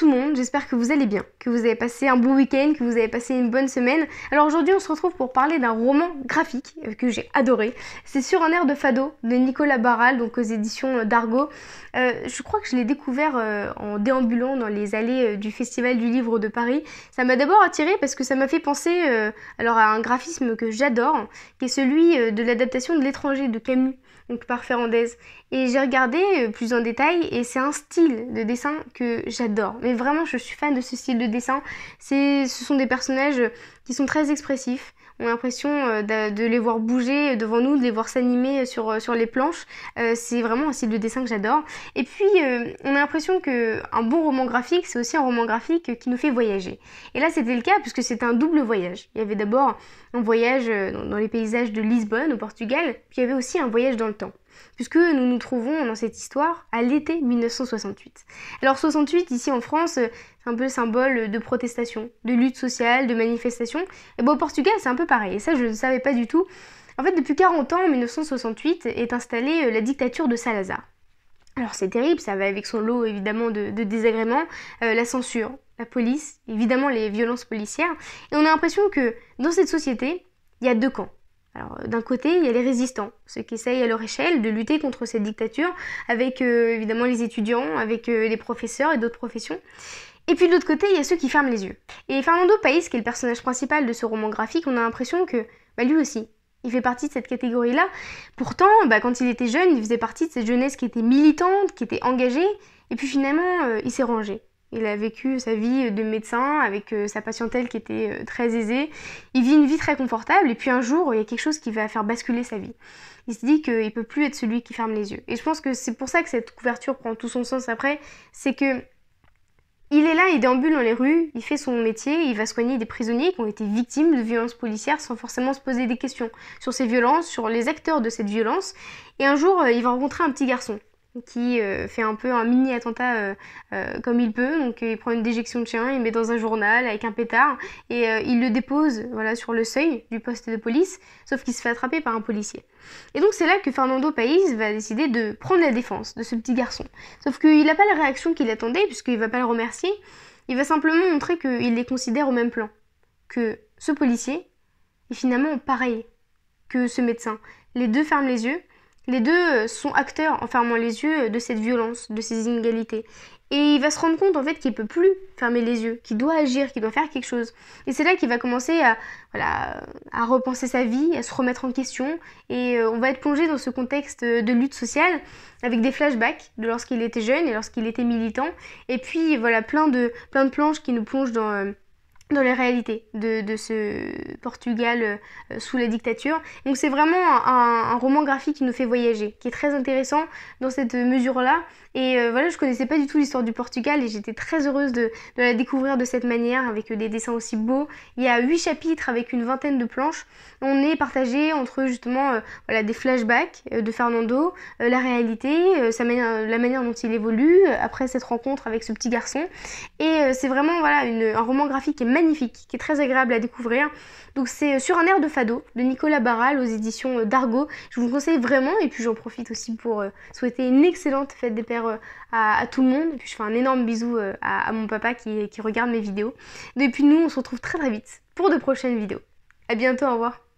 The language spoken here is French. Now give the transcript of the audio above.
tout le monde, j'espère que vous allez bien, que vous avez passé un bon week-end, que vous avez passé une bonne semaine. Alors aujourd'hui on se retrouve pour parler d'un roman graphique euh, que j'ai adoré. C'est sur un air de fado de Nicolas Barral, donc aux éditions euh, d'Argo. Euh, je crois que je l'ai découvert en déambulant dans les allées du Festival du Livre de Paris. Ça m'a d'abord attiré parce que ça m'a fait penser alors à un graphisme que j'adore, qui est celui de l'adaptation de l'étranger de Camus donc par Ferrandez. Et j'ai regardé plus en détail et c'est un style de dessin que j'adore mais vraiment je suis fan de ce style de dessin. Ce sont des personnages qui sont très expressifs on a l'impression euh, de, les voir bouger devant nous, de les voir s'animer sur, euh, sur les planches. Euh, c'est vraiment un style de dessin que j'adore. Et puis, on a l'impression qu'un bon roman graphique, c'est aussi un roman graphique qui nous fait voyager. Et là, c'était le cas puisque c'était un double voyage. Il y avait d'abord un voyage dans, dans les paysages de Lisbonne au Portugal, puis il y avait aussi un voyage dans le temps puisque nous nous trouvons dans cette histoire à l'été 1968. Alors 68 ici en France, c'est un peu symbole de protestation, de lutte sociale, de manifestation. Et bien au Portugal, c'est un peu pareil. Et ça, je ne savais pas du tout. En fait, depuis 40 ans, en 1968, est installée euh, la dictature de Salazar. Alors c'est terrible, ça va avec son lot évidemment de, de désagréments, euh, la censure, la police, évidemment les violences policières. Et on a l'impression que dans cette société, il y a deux camps. Alors d'un côté, il y a les résistants, ceux qui essayent à leur échelle de lutter contre cette dictature, avec euh, évidemment les étudiants, avec les professeurs et d'autres professions. Et puis de l'autre côté, il y a ceux qui ferment les yeux. Et Fernando Pais, qui est le personnage principal de ce roman graphique, on a l'impression que bah, lui aussi, il fait partie de cette catégorie-là. Pourtant, bah, quand il était jeune, il faisait partie de cette jeunesse qui était militante, qui était engagée, et puis finalement, euh, il s'est rangé. Il a vécu sa vie de médecin avec euh, sa patientèle qui était euh, très aisée. Il vit une vie très confortable, et puis un jour, il y a quelque chose qui va faire basculer sa vie. Il se dit qu'il ne peut plus être celui qui ferme les yeux. Et je pense que c'est pour ça que cette couverture prend tout son sens après, c'est que il est là, il déambule dans les rues, il fait son métier, il va soigner des prisonniers qui ont été victimes de violences policières sans forcément se poser des questions sur ces violences, sur les acteurs de cette violence. Et un jour, euh, il va rencontrer un petit garçon qui euh, fait un peu un mini attentat euh, euh, comme il peut. Donc il prend une déjection de chien, il met dans un journal avec un pétard et il le dépose voilà, sur le seuil du poste de police, sauf qu'il se fait attraper par un policier. Et donc c'est là que Fernando Paiz va décider de prendre la défense de ce petit garçon. Sauf qu'il n'a pas la réaction qu'il attendait puisqu'il ne va pas le remercier, il va simplement montrer qu'il les considère au même plan que ce policier est finalement pareil que ce médecin. Les deux ferment les yeux les deux euh, sont acteurs, en fermant les yeux, euh, de cette violence, de ces inégalités. Et il va se rendre compte en fait qu'il peut plus fermer les yeux, qu'il doit agir, qu'il doit faire quelque chose. Et c'est là qu'il va commencer à, voilà, à repenser sa vie, à se remettre en question. Et euh, on va être plongé dans ce contexte de lutte sociale avec des flashbacks de lorsqu'il était jeune et lorsqu'il était militant. Et puis voilà plein de, plein de planches qui nous plongent dans dans les réalités de, ce Portugal euh, sous la dictature. Donc c'est vraiment un, roman graphique qui nous fait voyager, qui est très intéressant dans cette mesure-là. Et euh, voilà, je connaissais pas du tout l'histoire du Portugal et j'étais très heureuse de, la découvrir de cette manière, avec des dessins aussi beaux. Il y a huit chapitres avec une vingtaine de planches. On est partagé entre justement euh, voilà, des flashbacks de Fernando, la réalité, la manière dont il évolue après cette rencontre avec ce petit garçon. Et c'est vraiment voilà, un roman graphique qui est magnifique, qui est très agréable à découvrir. Donc c'est euh, Sur un air de fado de Nicolas Barral aux éditions euh, d'Argo. Je vous conseille vraiment et puis j'en profite aussi pour euh, souhaiter une excellente fête des pères à, tout le monde. Et puis je fais un énorme bisou à, mon papa qui, qui regarde mes vidéos. depuis nous, on se retrouve très très vite pour de prochaines vidéos. A bientôt, au revoir